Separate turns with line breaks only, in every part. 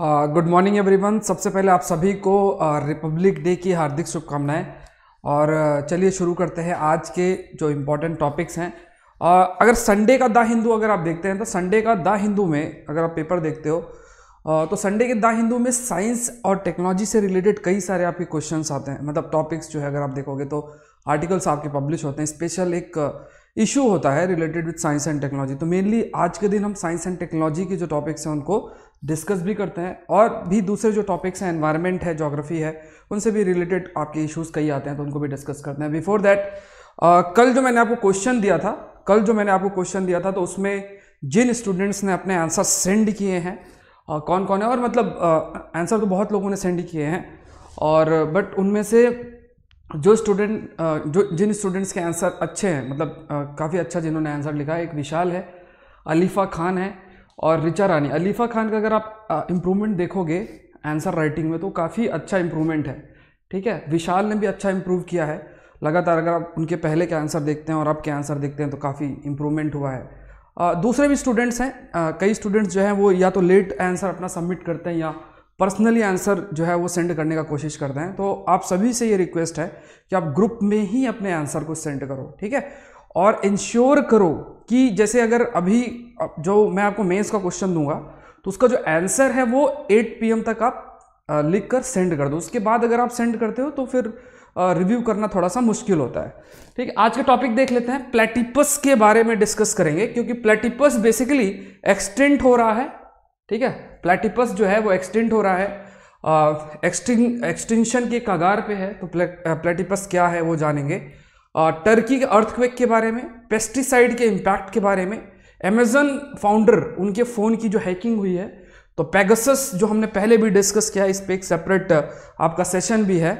Good morning everyone सबसे पहले आप सभी को रिपब्लिक डे की हार्दिक शुभकामनाएं और चलिए शुरू करते हैं आज के जो इम्पोर्टेंट टॉपिक्स हैं अगर संडे का द हिंदू अगर आप देखते हैं तो संडे का द हिंदू में अगर आप पेपर देखते हो तो संडे के द हिंदू में साइंस और टेक्नोलॉजी से रिलेटेड कई सारे आपके क्वेश्चन आते हैं मतलब टॉपिक्स जो है अगर आप देखोगे तो आर्टिकल्स आपके पब्लिश होते हैं स्पेशल एक इशू होता है related with science and technology तो मेनली आज के दिन हम साइंस एंड टेक्नोलॉजी के जो टॉपिक्स हैं उनको डिस्कस भी करते हैं और भी दूसरे जो टॉपिक्स हैं एनवायरनमेंट है जोग्राफी है उनसे भी रिलेटेड आपके इश्यूज़ कई आते हैं तो उनको भी डिस्कस करते हैं बिफोर दैट कल जो मैंने आपको क्वेश्चन दिया था कल जो मैंने आपको क्वेश्चन दिया था तो उसमें जिन स्टूडेंट्स ने अपने आंसर सेंड किए हैं और कौन कौन है और मतलब आंसर तो बहुत लोगों ने सेंड किए हैं और बट उनमें से जो स्टूडेंट जो जिन स्टूडेंट्स के आंसर अच्छे हैं मतलब काफ़ी अच्छा जिन्होंने आंसर लिखा है एक विशाल है अलीफ़ा खान है और रिचा रानी अलीफ़ा खान का अगर आप इम्प्रूवमेंट देखोगे आंसर राइटिंग में तो काफ़ी अच्छा इम्प्रूवमेंट है ठीक है विशाल ने भी अच्छा इम्प्रूव किया है लगातार अगर आप उनके पहले के आंसर देखते हैं और आपके आंसर देखते हैं तो काफ़ी इम्प्रूवमेंट हुआ है आ, दूसरे भी स्टूडेंट्स हैं आ, कई स्टूडेंट्स जो हैं वो या तो लेट आंसर अपना सबमिट करते हैं या पर्सनली आंसर जो है वो सेंड करने का कोशिश करते हैं तो आप सभी से ये रिक्वेस्ट है कि आप ग्रुप में ही अपने आंसर को सेंड करो ठीक है और इंश्योर करो कि जैसे अगर अभी जो मैं आपको मेंस का क्वेश्चन दूंगा तो उसका जो आंसर है वो 8 पीएम तक आप लिख कर सेंड कर दो उसके बाद अगर आप सेंड करते हो तो फिर रिव्यू करना थोड़ा सा मुश्किल होता है ठीक है आज का टॉपिक देख लेते हैं प्लेटिपस के बारे में डिस्कस करेंगे क्योंकि प्लेटिपस बेसिकली एक्सटेंट हो रहा है ठीक है प्लेटिपस जो है वो एक्सटेंट हो रहा है एक्सटिंग एक्सटेंशन के कगार पे है तो प्लेटिपस क्या है वो जानेंगे टर्की के अर्थक्वेक के बारे में पेस्टिसाइड के इम्पैक्ट के बारे में अमेजन फाउंडर उनके फ़ोन की जो हैकिंग हुई है तो पैगसस जो हमने पहले भी डिस्कस किया इस पर एक सेपरेट uh, आपका सेशन भी है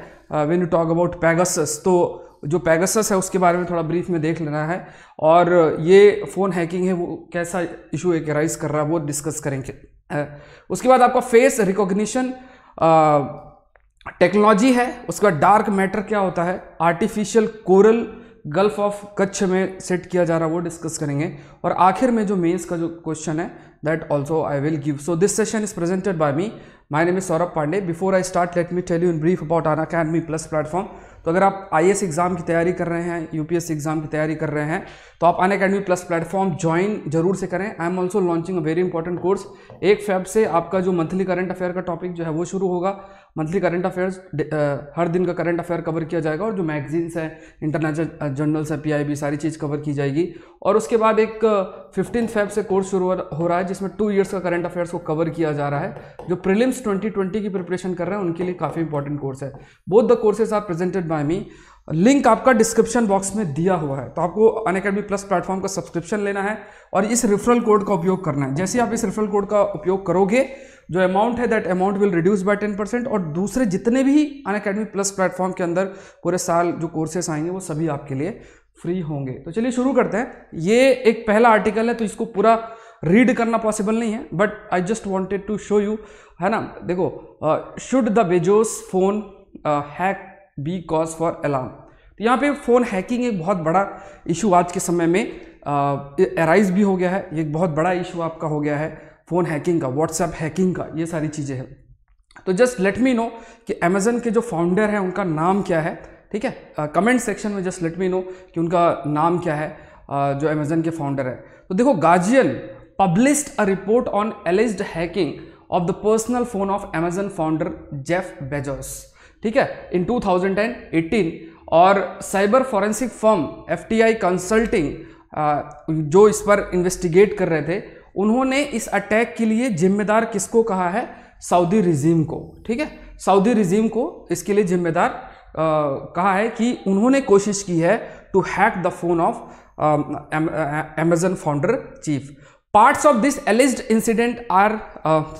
when you talk about Pegasus तो जो पैगसस है उसके बारे में थोड़ा ब्रीफ में देख लेना है और uh, ये फ़ोन हैकिंग है वो कैसा इशू एक राइज कर रहा है वो डिस्कस करेंगे uh, उसके बाद आपका फेस रिकॉग्निशन टेक्नोलॉजी है उसका डार्क मैटर क्या होता है artificial coral gulf of Kutch में सेट किया जा रहा है वो डिस्कस करेंगे और आखिर में जो मेंस का जो क्वेश्चन है that also I will give so this session is presented by me my name is Saurabh Pandey before I start let me tell you in brief about Unacademy plus platform तो अगर आप आई exam की तैयारी कर रहे हैं you exam की तैयारी कर रहे हैं तो आप Unacademy plus platform join जरूर से करें I am also launching a very important course एक फेब से आपका जो मंथली करंट अफेयर का टॉपिक जो है वो शुरू होगा मंथली करंट अफेयर्स हर दिन का करंट अफेयर कवर किया जाएगा और जो मैगजीन्स हैं इंटरनेशनल जर्नल्स हैं पी सारी चीज़ कवर की जाएगी और उसके बाद एक फिफ्टीन फेब से कोर्स शुरू हो रहा है जिसमें टू ईयर्स का करंट अफेयर्स को कवर किया जा रहा है जो प्रिलिम्स 2020 की प्रिपरेशन कर रहे हैं उनके लिए काफ़ी इंपॉर्टेंट कोर्स है both the courses are presented by me link आपका डिस्क्रिप्शन बॉक्स में दिया हुआ है तो आपको अन अकेडमी प्लस प्लेटफॉर्म का सब्सक्रिप्शन लेना है और इस रेफरल कोड का उपयोग करना है जैसे आप इस रेफरल कोड का उपयोग करोगे जो अमाउंट है that amount will reduce by ten percent और दूसरे जितने भी अन अकेडमी प्लस प्लेटफॉर्म के अंदर पूरे साल जो कोर्सेस आएंगे वो सभी आपके लिए फ्री होंगे तो चलिए शुरू करते हैं ये एक पहला आर्टिकल है तो इसको पूरा रीड करना पॉसिबल नहीं है but I just wanted to show you है ना देखो should the Bezos phone hack be cause for alarm तो यहाँ पे फ़ोन हैकिंग एक बहुत बड़ा इशू आज के समय में एराइज भी हो गया है एक बहुत बड़ा इशू आपका हो गया है फ़ोन हैकिंग का व्हाट्सएप हैकिंग का ये सारी चीज़ें हैं तो जस्ट लेट मी नो कि अमेज़न के जो फाउंडर हैं उनका नाम क्या है ठीक है कमेंट uh, सेक्शन में जस्ट लेट मी नो कि उनका नाम क्या है uh, जो अमेजन के फाउंडर है तो देखो Guardian published a report on alleged hacking of the personal phone of Amazon founder Jeff Bezos ठीक है इन 2018 और cyber forensic firm F consulting जो इस पर इन्वेस्टिगेट कर रहे थे उन्होंने इस अटैक के लिए जिम्मेदार किसको कहा है सऊदी रिजीम को ठीक है सऊदी रिजीम को इसके लिए जिम्मेदार कहा है कि उन्होंने कोशिश की है to hack the phone of Amazon founder chief parts of this alleged incident are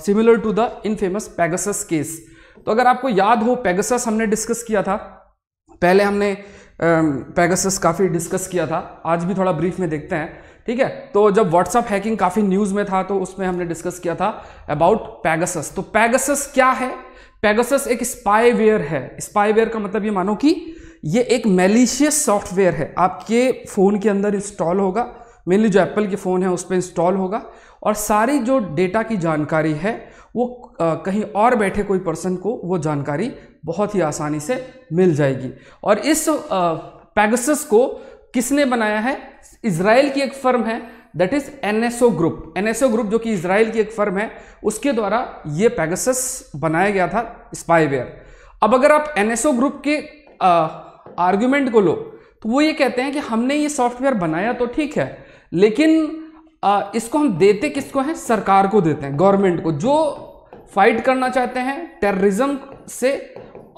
similar to the infamous Pegasus case तो अगर आपको याद हो पेगसस हमने डिस्कस किया था पहले हमने पेगसस काफ़ी डिस्कस किया था आज भी थोड़ा ब्रीफ में देखते हैं ठीक है तो जब व्हाट्सअप हैकिंग काफ़ी न्यूज़ में था तो उसमें हमने डिस्कस किया था अबाउट पैगसस तो पैगसस क्या है पेगासस एक स्पाईवेयर है स्पाईवेयर का मतलब ये मानो कि ये एक मेलिशियस सॉफ्टवेयर है आपके फ़ोन के अंदर इंस्टॉल होगा मेनली जो एप्पल के फ़ोन है उस पर इंस्टॉल होगा और सारी जो डेटा की जानकारी है वो कहीं और बैठे कोई पर्सन को वो जानकारी बहुत ही आसानी से मिल जाएगी और इस पैगसस को किसने बनाया है इसराइल की एक फर्म है that is NSO group NSO group जो कि इसराइल की एक फर्म है उसके द्वारा ये पैगसस बनाया गया था स्पाईवेयर अब अगर आप एनएसओ ग्रुप के आर्ग्यूमेंट को लो तो वो ये कहते हैं कि हमने ये सॉफ्टवेयर बनाया तो ठीक है लेकिन आ, इसको हम देते किसको हैं सरकार को देते हैं गवर्नमेंट को जो फाइट करना चाहते हैं टेररिज्म से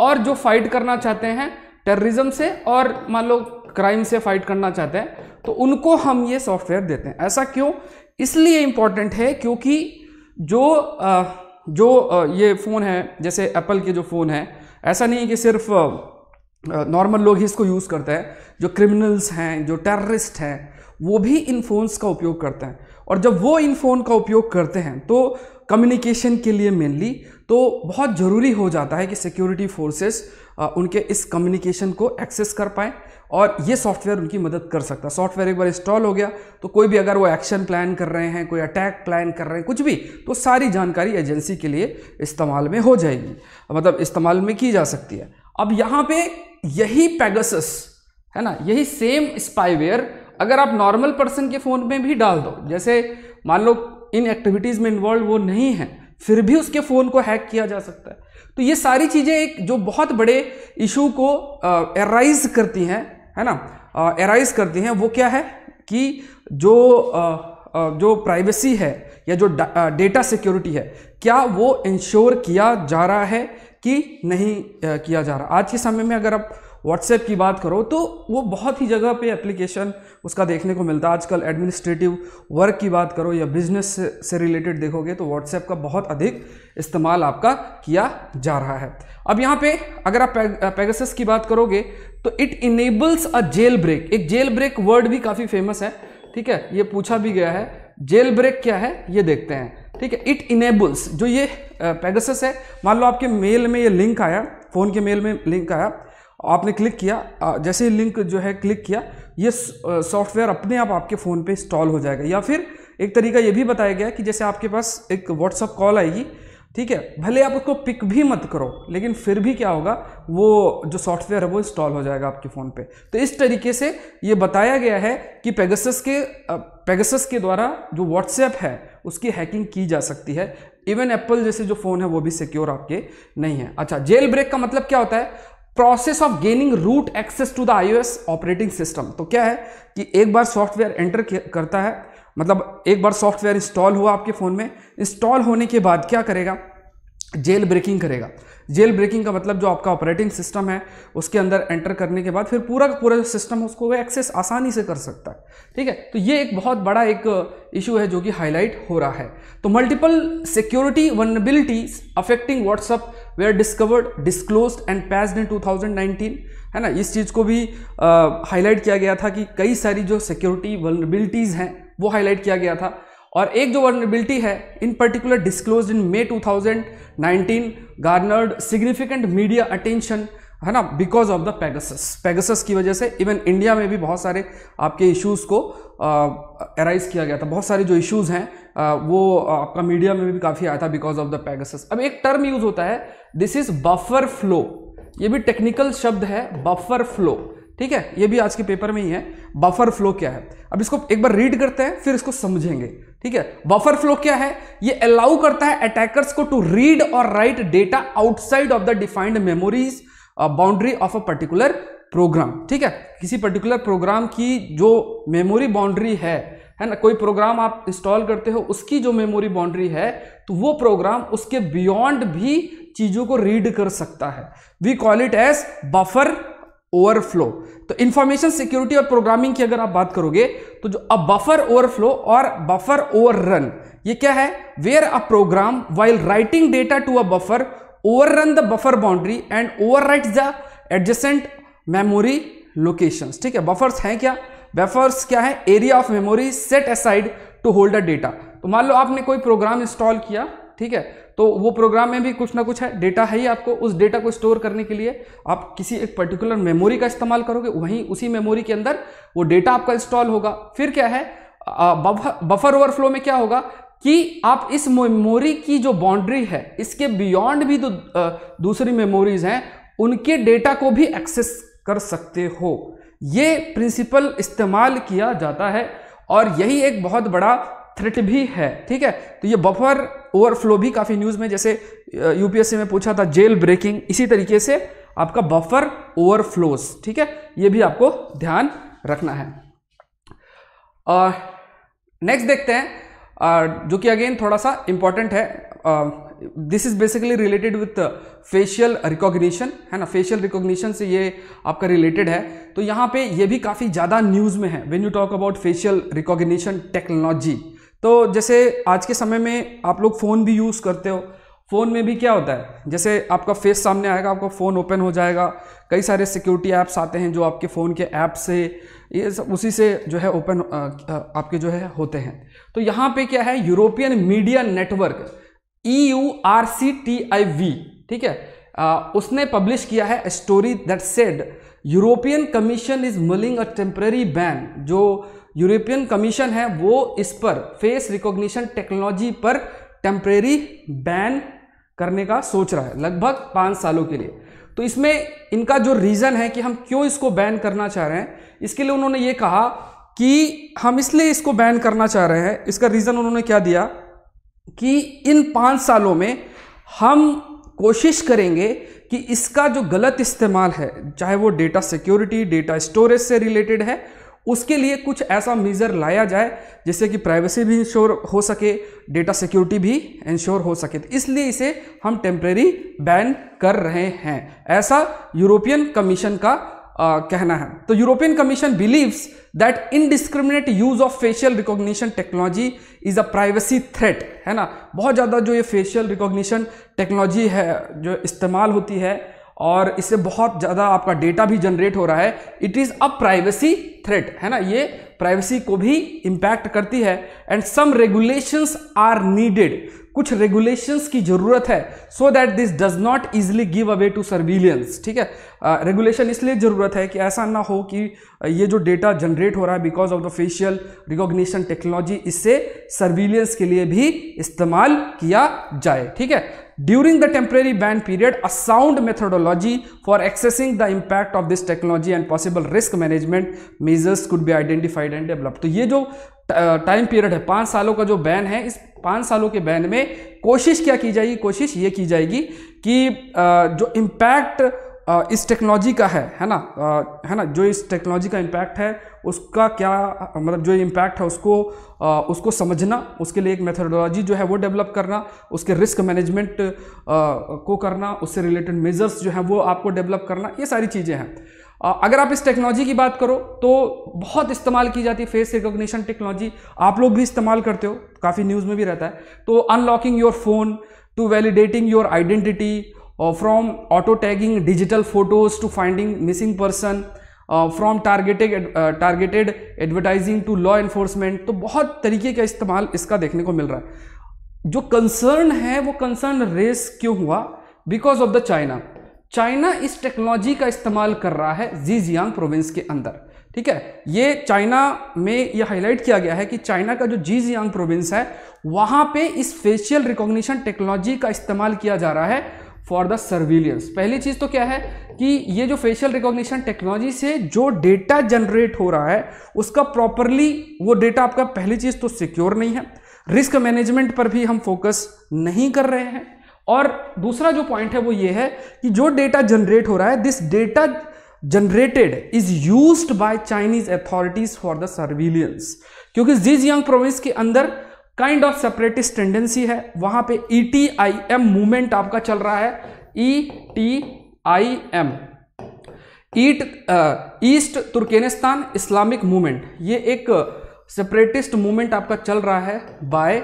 और जो फाइट करना चाहते हैं टेररिज्म से और मान लो क्राइम से फाइट करना चाहते हैं तो उनको हम ये सॉफ्टवेयर देते हैं ऐसा क्यों इसलिए इम्पॉर्टेंट है क्योंकि जो जो ये फ़ोन है जैसे एप्पल के जो फ़ोन है ऐसा नहीं है कि सिर्फ नॉर्मल लोग ही इसको यूज़ करते हैं जो क्रिमिनल्स हैं जो टेररिस्ट हैं वो भी इन फ़ोन्स का उपयोग करते हैं और जब वो इन फ़ोन का उपयोग करते हैं तो कम्युनिकेशन के लिए मेनली तो बहुत ज़रूरी हो जाता है कि सिक्योरिटी फोर्सेस उनके इस कम्युनिकेशन को एक्सेस कर पाएँ और ये सॉफ्टवेयर उनकी मदद कर सकता है सॉफ्टवेयर एक बार इंस्टॉल हो गया तो कोई भी अगर वो एक्शन प्लान कर रहे हैं कोई अटैक प्लान कर रहे हैं कुछ भी तो सारी जानकारी एजेंसी के लिए इस्तेमाल में हो जाएगी मतलब इस्तेमाल में की जा सकती है अब यहाँ पे यही पैगसस है ना यही सेम स्पाईवेयर अगर आप नॉर्मल पर्सन के फ़ोन में भी डाल दो जैसे मान लो इन एक्टिविटीज़ में इन्वॉल्व वो नहीं है फिर भी उसके फ़ोन को हैक किया जा सकता है तो ये सारी चीज़ें एक जो बहुत बड़े इशू को एराइज करती हैं है ना एराइज करते हैं वो क्या है कि जो जो प्राइवेसी है या जो डेटा सिक्योरिटी है क्या वो इंश्योर किया जा रहा है कि नहीं किया जा रहा आज के समय में अगर आप व्हाट्सएप की बात करो तो वो बहुत ही जगह पे एप्लीकेशन उसका देखने को मिलता है आजकल एडमिनिस्ट्रेटिव वर्क की बात करो या बिजनेस से रिलेटेड देखोगे तो व्हाट्सएप का बहुत अधिक इस्तेमाल आपका किया जा रहा है अब यहाँ पे अगर आप पेगसस की बात करोगे तो it enables a jail break एक जेल ब्रेक वर्ड भी काफी फेमस है ठीक है ये पूछा भी गया है जेल ब्रेक क्या है ये देखते हैं ठीक है इट इनेबल्स जो ये uh, है मान लो आपके मेल में ये लिंक आया फ़ोन के मेल में लिंक आया आपने क्लिक किया जैसे ही लिंक जो है क्लिक किया ये सॉफ्टवेयर अपने आप आपके फ़ोन पे इंस्टॉल हो जाएगा या फिर एक तरीका ये भी बताया गया कि जैसे आपके पास एक व्हाट्सअप कॉल आएगी ठीक है भले आप उसको पिक भी मत करो लेकिन फिर भी क्या होगा वो जो सॉफ्टवेयर है वो इंस्टॉल हो जाएगा आपके फ़ोन पे तो इस तरीके से ये बताया गया है कि पेगसस के पेगसस के द्वारा जो व्हाट्सएप है उसकी हैकिंग की जा सकती है इवन एप्पल जैसे जो फ़ोन है वो भी सिक्योर आपके नहीं है अच्छा जेल ब्रेक का मतलब क्या होता है process of gaining root access to the iOS operating system तो क्या है कि एक बार सॉफ्टवेयर एंटर करता है मतलब एक बार सॉफ्टवेयर इंस्टॉल हुआ आपके फ़ोन में इंस्टॉल होने के बाद क्या करेगा जेल ब्रेकिंग करेगा जेल ब्रेकिंग का मतलब जो आपका ऑपरेटिंग सिस्टम है उसके अंदर एंटर करने के बाद फिर पूरा का पूरा जो सिस्टम है उसको वह एक्सेस आसानी से कर सकता है ठीक है तो ये एक बहुत बड़ा एक इशू है जो कि हाईलाइट हो रहा है तो multiple security vulnerabilities affecting WhatsApp were discovered disclose and patched in 2019 है ना इस चीज़ को भी हाईलाइट किया गया था कि कई सारी जो सिक्योरिटी वनबिलिटीज़ हैं वो हाईलाइट किया गया था और एक जो वर्नेबिलिटी है in particular disclose in May 2019 garnered significant media attention है ना because of the Pegasus Pegasus की वजह से इवन इंडिया में भी बहुत सारे आपके इश्यूज़ को एराइज किया गया था बहुत सारे जो इश्यूज़ हैं वो आपका मीडिया में भी काफ़ी आया था बिकॉज ऑफ द पेगसस अब एक टर्म यूज़ होता है दिस इज़ बफर फ्लो ये भी टेक्निकल शब्द है बफर फ्लो ठीक है ये भी आज के पेपर में ही है बफर फ्लो क्या है अब इसको एक बार रीड करते हैं फिर इसको समझेंगे ठीक है बफर फ्लो क्या है ये अलाउ करता है अटैकर्स को टू रीड और write data outside of the defined memories boundary of a particular program ठीक है किसी पर्टिकुलर प्रोग्राम की जो मेमोरी बाउंड्री है है ना कोई प्रोग्राम आप इंस्टॉल करते हो उसकी जो मेमोरी बाउंड्री है तो वो प्रोग्राम उसके बियॉन्ड भी चीजों को रीड कर सकता है we call it as buffer overflow तो इंफॉर्मेशन सिक्योरिटी और प्रोग्रामिंग की अगर आप बात करोगे तो जो अ बफर ओवरफ्लो और बफर ओवररन ये क्या है where a program while writing data to a buffer overrun the buffer boundary and overwrite the adjacent memory location ठीक है बफर्स हैं क्या बफर्स क्या है area of memory set aside to hold a data तो मान लो आपने कोई प्रोग्राम इंस्टॉल किया ठीक है तो वो प्रोग्राम में भी कुछ ना कुछ है डेटा है ही आपको उस डेटा को स्टोर करने के लिए आप किसी एक पर्टिकुलर मेमोरी का इस्तेमाल करोगे वहीं उसी मेमोरी के अंदर वो डेटा आपका इंस्टॉल होगा फिर क्या है बफर ओवरफ्लो में क्या होगा कि आप इस मेमोरी की जो बाउंड्री है इसके बियॉन्ड भी जो दूसरी मेमोरीज हैं उनके डेटा को भी एक्सेस कर सकते हो ये प्रिंसिपल इस्तेमाल किया जाता है और यही एक बहुत बड़ा थ्रेट भी है ठीक है तो ये बफर ओवरफ्लो भी काफ़ी न्यूज़ में जैसे यूपीएससी में पूछा था जेल ब्रेकिंग इसी तरीके से आपका बफर ओवरफ्लोज ठीक है ये भी आपको ध्यान रखना है नेक्स्ट देखते हैं uh, जो कि अगेन थोड़ा सा इंपॉर्टेंट है this is basically related with facial recognition है ना फेशियल रिकॉग्निशन से ये आपका रिलेटेड है तो यहाँ पे ये भी काफ़ी ज़्यादा न्यूज़ में है when you talk about facial recognition technology तो जैसे आज के समय में आप लोग फ़ोन भी यूज़ करते हो फ़ोन में भी क्या होता है जैसे आपका फेस सामने आएगा आपका फ़ोन ओपन हो जाएगा कई सारे सिक्योरिटी ऐप्स आते हैं जो आपके फ़ोन के ऐप से ये सब उसी से जो है ओपन आपके जो है होते हैं तो यहाँ पे क्या है European media network E U R C T I V ठीक है आ, उसने पब्लिश किया है story that said European Commission is mulling a temporary ban जो यूरोपियन कमीशन है वो इस पर फेस रिकॉग्निशन टेक्नोलॉजी पर टेम्परेरी बैन करने का सोच रहा है लगभग पाँच सालों के लिए तो इसमें इनका जो रीज़न है कि हम क्यों इसको बैन करना चाह रहे हैं इसके लिए उन्होंने ये कहा कि हम इसलिए इसको बैन करना चाह रहे हैं इसका रीज़न उन्होंने क्या दिया कि इन पाँच सालों में हम कोशिश करेंगे कि इसका जो गलत इस्तेमाल है चाहे वो डेटा सिक्योरिटी डेटा स्टोरेज से रिलेटेड है उसके लिए कुछ ऐसा मेज़र लाया जाए जिससे कि प्राइवेसी भी इंश्योर हो सके डेटा सिक्योरिटी भी इंश्योर हो सके इसलिए इसे हम टेम्प्रेरी बैन कर रहे हैं ऐसा यूरोपियन कमीशन का आ, कहना है तो European Commission believes that indiscriminate use of facial recognition technology is a privacy threat है ना बहुत ज़्यादा जो ये फेशियल रिकॉग्निशन टेक्नोलॉजी है जो इस्तेमाल होती है और इससे बहुत ज़्यादा आपका डेटा भी जनरेट हो रहा है it is a privacy threat है ना ये प्राइवेसी को भी इम्पैक्ट करती है and some regulations are needed कुछ रेगुलेशंस की ज़रूरत है so that this does not easily give away to surveillance ठीक है रेगुलेशन uh, इसलिए ज़रूरत है कि ऐसा ना हो कि uh, ये जो डेटा जनरेट हो रहा है because of the facial recognition technology इससे सर्विलियंस के लिए भी इस्तेमाल किया जाए ठीक है During the temporary ban period, a sound methodology for accessing the impact of this technology and possible risk management measures could be identified and developed. तो ये जो टाइम पीरियड है पाँच सालों का जो बैन है इस पाँच सालों के बैन में कोशिश क्या की जाएगी कोशिश ये की जाएगी कि जो इम्पैक्ट इस टेक्नोलॉजी का है है ना है ना जो इस टेक्नोलॉजी का इम्पैक्ट है उसका क्या मतलब जो इम्पैक्ट है उसको आ, उसको समझना उसके लिए एक मेथडोलॉजी जो है वो डेवलप करना उसके रिस्क मैनेजमेंट को करना उससे रिलेटेड मेजर्स जो हैं वो आपको डेवलप करना ये सारी चीज़ें हैं अगर आप इस टेक्नोलॉजी की बात करो तो बहुत इस्तेमाल की जाती है फेस रिकॉग्निशन टेक्नोलॉजी आप लोग भी इस्तेमाल करते हो काफ़ी न्यूज़ में भी रहता है तो unlocking your phone to validating your identity from auto tagging digital photos to finding missing person from targeted targeted advertising to law enforcement तो बहुत तरीके का इस्तेमाल इसका देखने को मिल रहा है जो कंसर्न है वो कंसर्न रेस क्यों हुआ because of the China China इस टेक्नोलॉजी का इस्तेमाल कर रहा है जीजियांग प्रोविंस के अंदर ठीक है ये चाइना में ये हाईलाइट किया गया है कि चाइना का जो जीजियांग प्रोविंस है वहां पे इस फेशियल रिकॉग्निशन टेक्नोलॉजी का इस्तेमाल किया जा रहा है फॉर द सर्विलियंस पहली चीज़ तो क्या है कि ये जो फेशियल रिकॉग्निशन टेक्नोलॉजी से जो डेटा जनरेट हो रहा है उसका प्रॉपरली वो डेटा आपका पहली चीज़ तो सिक्योर नहीं है रिस्क मैनेजमेंट पर भी हम फोकस नहीं कर रहे हैं और दूसरा जो पॉइंट है वो ये है कि जो डेटा जनरेट हो रहा है this data generated is use by Chinese authorities for the surveillance क्योंकि जिस यंग प्रोविंस के अंदर काइंड ऑफ सेपरेटिस्ट टेंडेंसी है वहां पे E T I M movement आपका चल रहा है ई टी आई एम ईट ईस्ट तुर्केनिस्तान इस्लामिक मूवमेंट ये एक सेपरेटिस्ट मूवमेंट आपका चल रहा है बाय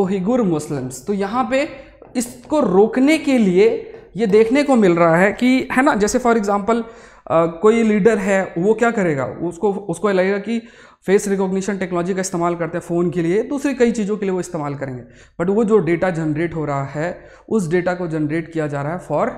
ओहिगुर मुस्लिम्स तो यहाँ पे इसको रोकने के लिए ये देखने को मिल रहा है कि है ना जैसे फॉर एग्जांपल uh, कोई लीडर है वो क्या करेगा उसको उसको लगेगा कि फेस रिकॉग्निशन टेक्नोलॉजी का इस्तेमाल करते हैं फ़ोन के लिए दूसरी कई चीज़ों के लिए वो इस्तेमाल करेंगे बट वो जो डेटा जनरेट हो रहा है उस डेटा को जनरेट किया जा रहा है फॉर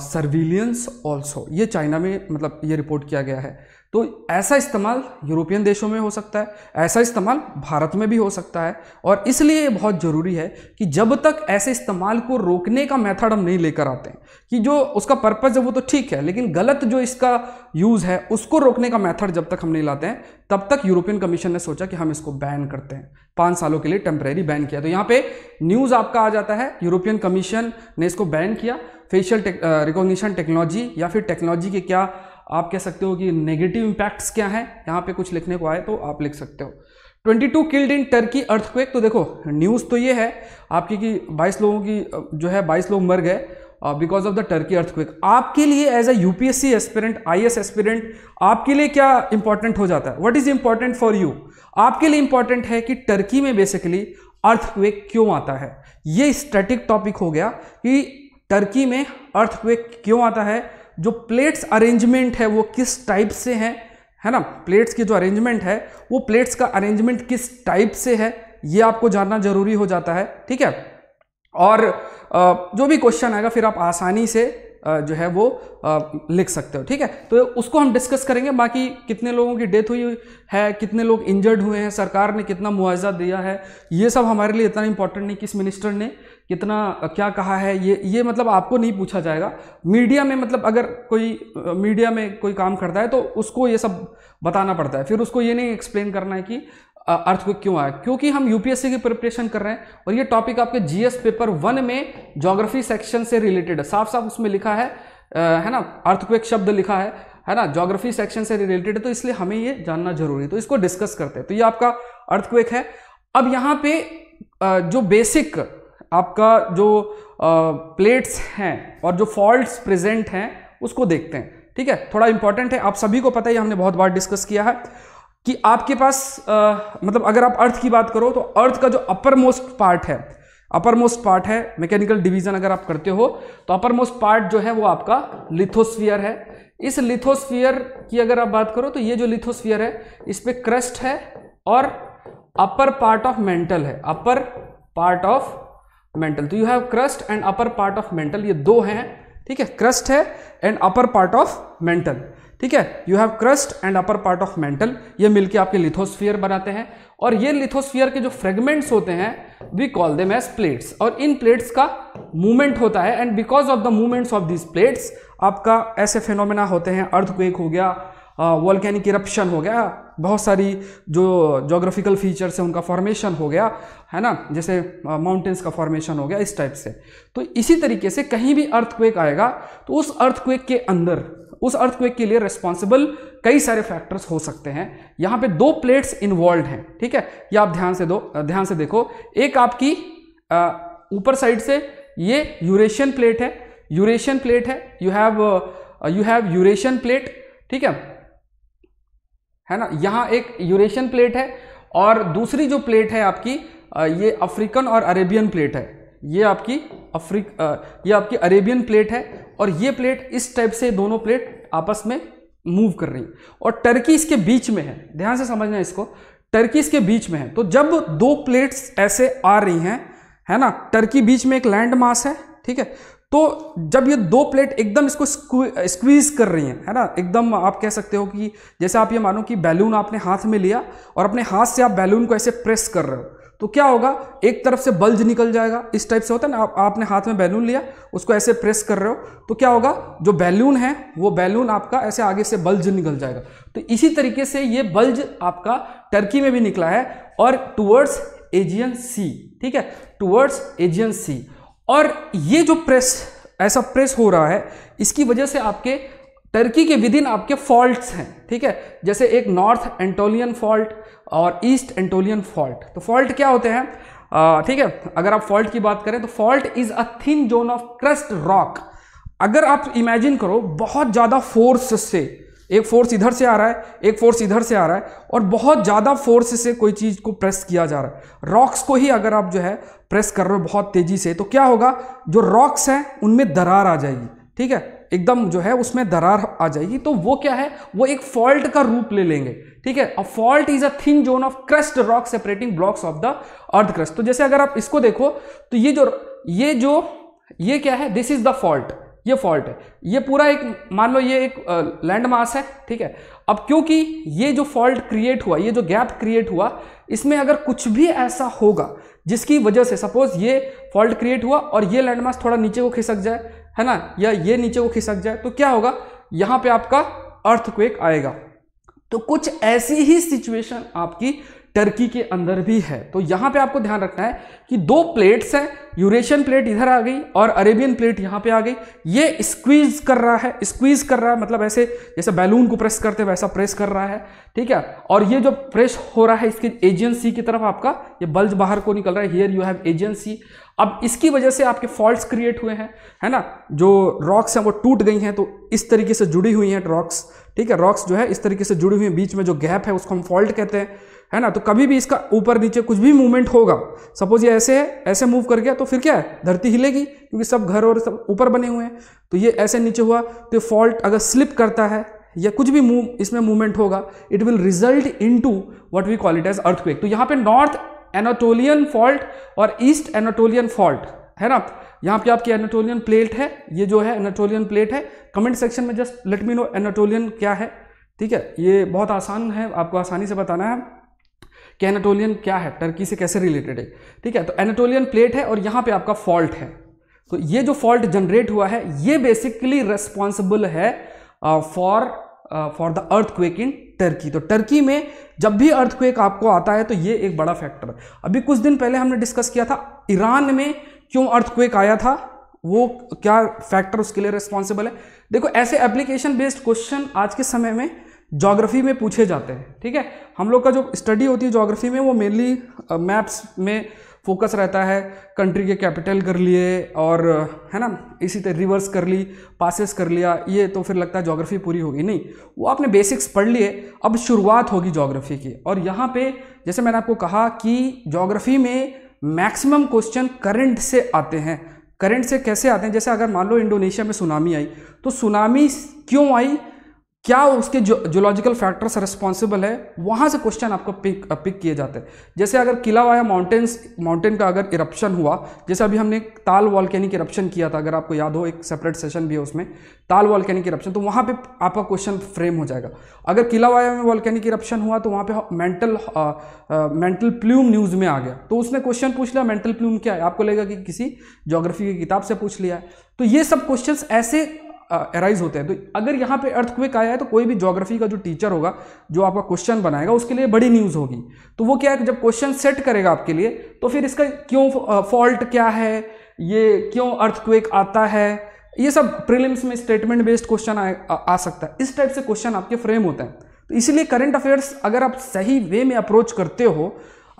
सर्विलियंस ऑल्सो ये चाइना में मतलब ये रिपोर्ट किया गया है तो ऐसा इस्तेमाल यूरोपियन देशों में हो सकता है ऐसा इस्तेमाल भारत में भी हो सकता है और इसलिए ये बहुत ज़रूरी है कि जब तक ऐसे इस्तेमाल को रोकने का मेथड हम नहीं लेकर आते हैं कि जो उसका पर्पज़ है वो तो ठीक है लेकिन गलत जो इसका यूज़ है उसको रोकने का मेथड जब तक हम नहीं लाते हैं तब तक यूरोपियन कमीशन ने सोचा कि हम इसको बैन करते हैं पाँच सालों के लिए टेम्प्रेरी बैन किया तो यहाँ पे न्यूज़ आपका आ जाता है यूरोपियन कमीशन ने इसको बैन किया फेशियल रिकॉग्निशन टेक्नोलॉजी या फिर टेक्नोलॉजी के क्या आप कह सकते हो कि नेगेटिव इम्पैक्ट्स क्या है यहाँ पे कुछ लिखने को आए तो आप लिख सकते हो 22 किल्ड इन टर्की अर्थक्वेक तो देखो न्यूज़ तो ये है आपकी कि 22 लोगों की जो है 22 लोग मर गए because of the Turkey earthquake आपके लिए as a UPSC aspirant as aspirant आपके लिए क्या इंपॉर्टेंट हो जाता है what is important for you आपके लिए इंपॉर्टेंट है कि टर्की में बेसिकली अर्थक्वेक क्यों आता है ये स्टैटिक टॉपिक हो गया कि टर्की में अर्थक्वेक क्यों आता है जो प्लेट्स अरेंजमेंट है वो किस टाइप से है है ना प्लेट्स की जो अरेंजमेंट है वो प्लेट्स का अरेंजमेंट किस टाइप से है ये आपको जानना जरूरी हो जाता है ठीक है और जो भी क्वेश्चन आएगा फिर आप आसानी से जो है वो लिख सकते हो ठीक है तो उसको हम डिस्कस करेंगे बाकी कितने लोगों की डेथ हुई है कितने लोग इंजर्ड हुए हैं सरकार ने कितना मुआवजा दिया है ये सब हमारे लिए इतना इंपॉर्टेंट नहीं किस मिनिस्टर ने कितना क्या कहा है ये ये मतलब आपको नहीं पूछा जाएगा मीडिया में मतलब अगर कोई मीडिया में कोई काम करता है तो उसको ये सब बताना पड़ता है फिर उसको ये नहीं एक्सप्लेन करना है कि अर्थ को क्यों आया क्योंकि हम यूपीएससी की प्रिपरेशन कर रहे हैं और ये टॉपिक आपके जीएस पेपर वन में ज्योग्राफी सेक्शन से रिलेटेड है साफ साफ उसमें लिखा है है ना अर्थक्वेक शब्द लिखा है है ना ज्योग्राफी सेक्शन से रिलेटेड है तो इसलिए हमें ये जानना जरूरी है तो इसको डिस्कस करते हैं तो ये आपका अर्थक्वेक है अब यहाँ पे जो बेसिक आपका जो प्लेट्स हैं और जो फॉल्ट प्रेजेंट हैं उसको देखते हैं ठीक है थोड़ा इंपॉर्टेंट है आप सभी को पता ही हमने बहुत बार डिस्कस किया है कि आपके पास आ, मतलब अगर आप अर्थ की बात करो तो अर्थ का जो अपर मोस्ट पार्ट है अपर मोस्ट पार्ट है मैकेनिकल डिवीजन अगर आप करते हो तो अपर मोस्ट पार्ट जो है वो आपका लिथोस्फियर है इस लिथोस्फियर की अगर आप बात करो तो ये जो लिथोस्फियर है इस पर क्रस्ट है और अपर पार्ट ऑफ मेंटल है अपर पार्ट ऑफ मेंटल तो you have crust and upper part of mantle ये दो हैं ठीक है क्रस्ट है and upper part of mantle ठीक है you have crust and upper part of mantle ये मिलके आपके लिथोस्फियर बनाते हैं और ये लिथोस्फियर के जो फ्रेगमेंट्स होते हैं we call them as plates और इन प्लेट्स का मूवमेंट होता है and because of the movements of this plates आपका ऐसे फेनोमेना होते हैं अर्थक्वेक हो गया वॉल्केनिक इरप्शन हो गया बहुत सारी जो जोग्राफिकल फीचर्स हैं उनका फॉर्मेशन हो गया है ना जैसे माउंटेन्स का फॉर्मेशन हो गया इस टाइप से तो इसी तरीके से कहीं भी अर्थक्वेक आएगा तो उस अर्थक्वेक के अंदर उस अर्थक्वेक के लिए रिस्पॉन्सिबल कई सारे फैक्टर्स हो सकते हैं यहाँ पे दो प्लेट्स इन्वॉल्व हैं ठीक है ये आप ध्यान से दो ध्यान से देखो एक आपकी ऊपर साइड से ये यूरेशियन प्लेट है यूरेशियन प्लेट है you have you have Eurasian plate ठीक है है ना यहाँ एक यूरेशियन प्लेट है और दूसरी जो प्लेट है आपकी ये अफ्रीकन और अरेबियन प्लेट है ये आपकी अफ्रीक ये आपकी अरेबियन प्लेट है और ये प्लेट इस टाइप से दोनों प्लेट आपस में मूव कर रही है और टर्की इसके बीच में है ध्यान से समझना इसको टर्की इसके बीच में है तो जब दो प्लेट्स ऐसे आ रही हैं है ना टर्की बीच में एक लैंड मास है ठीक है तो जब ये दो प्लेट एकदम इसको स्क्वीज कर रही हैं है ना एकदम आप कह सकते हो कि जैसे आप ये मानो कि बैलून आपने हाथ में लिया और अपने हाथ से आप बैलून को ऐसे प्रेस कर रहे हो तो क्या होगा एक तरफ से बल्ज निकल जाएगा इस टाइप से होता है ना आप, आपने हाथ में बैलून लिया उसको ऐसे प्रेस कर रहे हो तो क्या होगा जो बैलून है वो बैलून आपका ऐसे आगे से बल्ज निकल जाएगा तो इसी तरीके से ये बल्ज आपका टर्की में भी निकला है और टूवर्ड्स एजियन सी ठीक है टूवर्ड्स एजियन सी और ये जो प्रेस ऐसा प्रेस हो रहा है इसकी वजह से आपके टर्की के विद इन आपके फॉल्ट्स हैं ठीक है जैसे एक नॉर्थ एंटोलियन फॉल्ट और ईस्ट एंटोलियन फॉल्ट तो फॉल्ट क्या होते हैं ठीक है अगर आप फॉल्ट की बात करें तो fault is a thin zone of crust rock अगर आप इमेजिन करो बहुत ज़्यादा फोर्स से एक फोर्स इधर से आ रहा है एक फोर्स इधर से आ रहा है और बहुत ज़्यादा फोर्स से कोई चीज़ को प्रेस किया जा रहा है रॉक्स को ही अगर आप जो है प्रेस कर रहे हो बहुत तेज़ी से तो क्या होगा जो रॉक्स हैं उनमें दरार आ जाएगी ठीक है एकदम जो है उसमें दरार आ जाएगी तो वो क्या है वो एक फॉल्ट का रूप ले लेंगे ठीक है a fault is a thin zone of crust rock separating blocks of the earth crust तो जैसे अगर आप इसको देखो तो ये जो ये जो ये क्या है दिस इज द फॉल्ट ये फॉल्ट है ये पूरा एक मान लो ये एक लैंड मास है ठीक है अब क्योंकि ये जो फॉल्ट क्रिएट हुआ ये जो गैप क्रिएट हुआ इसमें अगर कुछ भी ऐसा होगा जिसकी वजह से सपोज ये फॉल्ट क्रिएट हुआ और ये लैंड मास थोड़ा नीचे को खिसक जाए है ना या ये नीचे को खिसक जाए तो क्या होगा यहाँ पे आपका अर्थक्वेक आएगा तो कुछ ऐसी ही सिचुएशन आपकी टर्की के अंदर भी है तो यहां पे आपको ध्यान रखना है कि दो प्लेट्स हैं यूरेशियन प्लेट इधर आ गई और अरेबियन प्लेट यहां पे आ गई ये स्क्वीज कर रहा है स्क्वीज कर रहा है मतलब ऐसे जैसे बैलून को प्रेस करते वैसा प्रेस कर रहा है ठीक है और ये जो प्रेस हो रहा है इसके एजेंसी की तरफ आपका ये बल्ज बाहर को निकल रहा है हियर यू हैव एजेंसी अब इसकी वजह से आपके फॉल्ट क्रिएट हुए हैं है ना जो रॉक्स हैं वो टूट गई हैं तो इस तरीके से जुड़ी हुई हैं रॉक्स ठीक है रॉक्स जो है इस तरीके से जुड़ी हुई बीच में जो गैप है उसको हम फॉल्ट कहते हैं है ना तो कभी भी इसका ऊपर नीचे कुछ भी मूवमेंट होगा सपोज ये ऐसे है ऐसे मूव कर गया तो फिर क्या है धरती हिलेगी क्योंकि सब घर और सब ऊपर बने हुए हैं तो ये ऐसे नीचे हुआ तो ये फॉल्ट अगर स्लिप करता है या कुछ भी मूव इसमें मूवमेंट होगा it will result into what we call it as earthquake तो यहाँ पे नॉर्थ एनाटोलियन फॉल्ट और ईस्ट एनाटोलियन फॉल्ट है ना यहाँ पे आपकी एनाटोलियन प्लेट है ये जो है एनाटोलियन प्लेट है कमेंट सेक्शन में just let me know Anatolian क्या है ठीक है ये बहुत आसान है आपको आसानी से बताना है कि एनाटोलियन क्या है टर्की से कैसे रिलेटेड है ठीक है तो एनाटोलियन प्लेट है और यहाँ पे आपका फॉल्ट है तो ये जो फॉल्ट जनरेट हुआ है ये बेसिकली रेस्पॉन्सिबल है for for the earthquake in Turkey तो टर्की में जब भी अर्थ क्वेक आपको आता है तो ये एक बड़ा फैक्टर है अभी कुछ दिन पहले हमने डिस्कस किया था ईरान में क्यों अर्थ क्वेक आया था वो क्या फैक्टर उसके लिए रिस्पॉन्सिबल है देखो ऐसे एप्लीकेशन बेस्ड क्वेश्चन आज के समय में जोग्राफी में पूछे जाते हैं ठीक है हम लोग का जो स्टडी होती है जोग्राफी में वो मेनली मैप्स में फोकस रहता है कंट्री के कैपिटल कर लिए और है ना इसी तरह रिवर्स कर ली पासिस कर लिया ये तो फिर लगता है जोग्राफी पूरी होगी नहीं वो आपने बेसिक्स पढ़ लिए अब शुरुआत होगी जोग्राफी की और यहाँ पे जैसे मैंने आपको कहा कि जोग्राफी में मैक्सिमम क्वेश्चन करंट से आते हैं करंट से कैसे आते हैं जैसे अगर मान लो इंडोनेशिया में सुनामी आई तो सुनामी क्यों आई क्या उसके जो जोलॉजिकल फैक्टर्स रिस्पॉन्सिबल है वहाँ से क्वेश्चन आपको पिक पिक uh, किए जाते हैं जैसे अगर किला वाया माउंटेन्स माउंटेन का अगर इरप्शन हुआ जैसे अभी हमने ताल वॉल्केनिक इरप्शन किया था अगर आपको याद हो एक सेपरेट सेशन भी है उसमें ताल वॉल्केनिक इरप्शन तो वहाँ पे आपका क्वेश्चन फ्रेम हो जाएगा अगर किला वाया में वॉल्केनिक इरप्शन हुआ तो वहाँ पर मेंटल मेंटल प्लूम न्यूज़ में आ गया तो उसने क्वेश्चन पूछ लिया मेंटल प्लूम क्या है आपको लगेगा कि किसी जोग्राफी की किताब से पूछ लिया है तो ये सब क्वेश्चन ऐसे अराइज होते हैं तो अगर यहाँ पे अर्थक्वेक आया है तो कोई भी जोग्राफी का जो टीचर होगा जो आपका क्वेश्चन बनाएगा उसके लिए बड़ी न्यूज़ होगी तो वो क्या है जब क्वेश्चन सेट करेगा आपके लिए तो फिर इसका क्यों फॉल्ट क्या है ये क्यों अर्थक्वेक आता है ये सब प्रिलिम्स में स्टेटमेंट बेस्ड क्वेश्चन आ, आ, आ सकता है इस टाइप से क्वेश्चन आपके फ्रेम होते हैं तो इसीलिए करंट अफेयर्स अगर आप सही वे में अप्रोच करते हो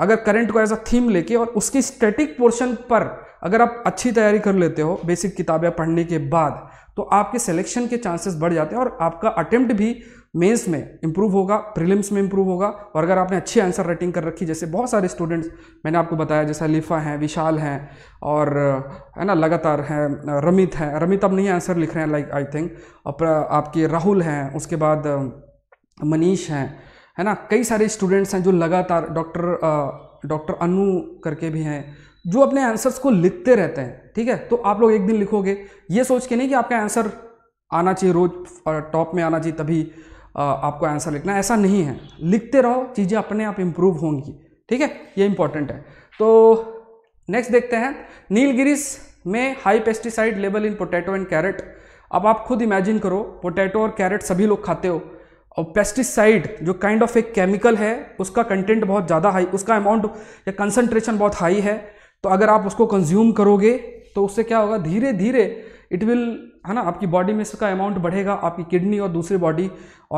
अगर करंट को एज अ थीम लेके और उसकी स्टैटिक पोर्शन पर अगर आप अच्छी तैयारी कर लेते हो बेसिक किताबें पढ़ने के बाद तो आपके सिलेक्शन के चांसेस बढ़ जाते हैं और आपका अटेम्प्ट भी मेंस में इंप्रूव होगा प्रीलिम्स में इंप्रूव होगा और अगर आपने अच्छी आंसर राइटिंग कर रखी जैसे बहुत सारे स्टूडेंट्स मैंने आपको बताया जैसे लिफा हैं विशाल हैं और है ना लगातार हैं रमित हैं रमित अब नहीं आंसर लिख रहे हैं लाइक आई थिंक और आपके राहुल हैं उसके बाद मनीष हैं है ना कई सारे स्टूडेंट्स हैं जो लगातार डॉक्टर डॉक्टर अनु करके भी हैं जो अपने आंसर्स को लिखते रहते हैं ठीक है तो आप लोग एक दिन लिखोगे ये सोच के नहीं कि आपका आंसर आना चाहिए रोज टॉप में आना चाहिए तभी आपको आंसर लिखना ऐसा नहीं है लिखते रहो चीज़ें अपने आप इम्प्रूव होंगी ठीक है ये इंपॉर्टेंट है तो नेक्स्ट देखते हैं नीलगिरिस में high pesticide level in potato and carrot अब आप खुद इमेजिन करो पोटैटो और कैरेट सभी लोग खाते हो और पेस्टिसाइड जो काइंड ऑफ एक केमिकल है उसका कंटेंट बहुत ज़्यादा हाई उसका अमाउंट या कंसनट्रेशन बहुत हाई है तो अगर आप उसको कंज्यूम करोगे तो उससे क्या होगा धीरे धीरे इट विल है ना आपकी बॉडी में इसका अमाउंट बढ़ेगा आपकी किडनी और दूसरे बॉडी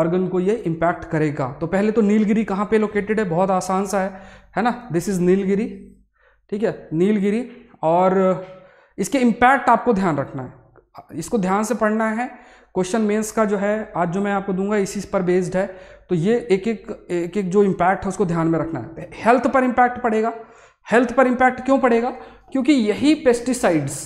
ऑर्गन को ये इम्पैक्ट करेगा तो पहले तो नीलगिरी कहाँ पे लोकेटेड है बहुत आसान सा है है ना दिस इज़ नीलगिरी ठीक है नीलगिरी और इसके इम्पैक्ट आपको ध्यान रखना है इसको ध्यान से पढ़ना है क्वेश्चन मेंस का जो है आज जो मैं आपको दूंगा इसी पर बेस्ड है तो ये एक एक एक एक जो इम्पैक्ट है उसको ध्यान में रखना है हेल्थ पर इम्पैक्ट पड़ेगा हेल्थ पर इम्पैक्ट क्यों पड़ेगा क्योंकि यही पेस्टिसाइड्स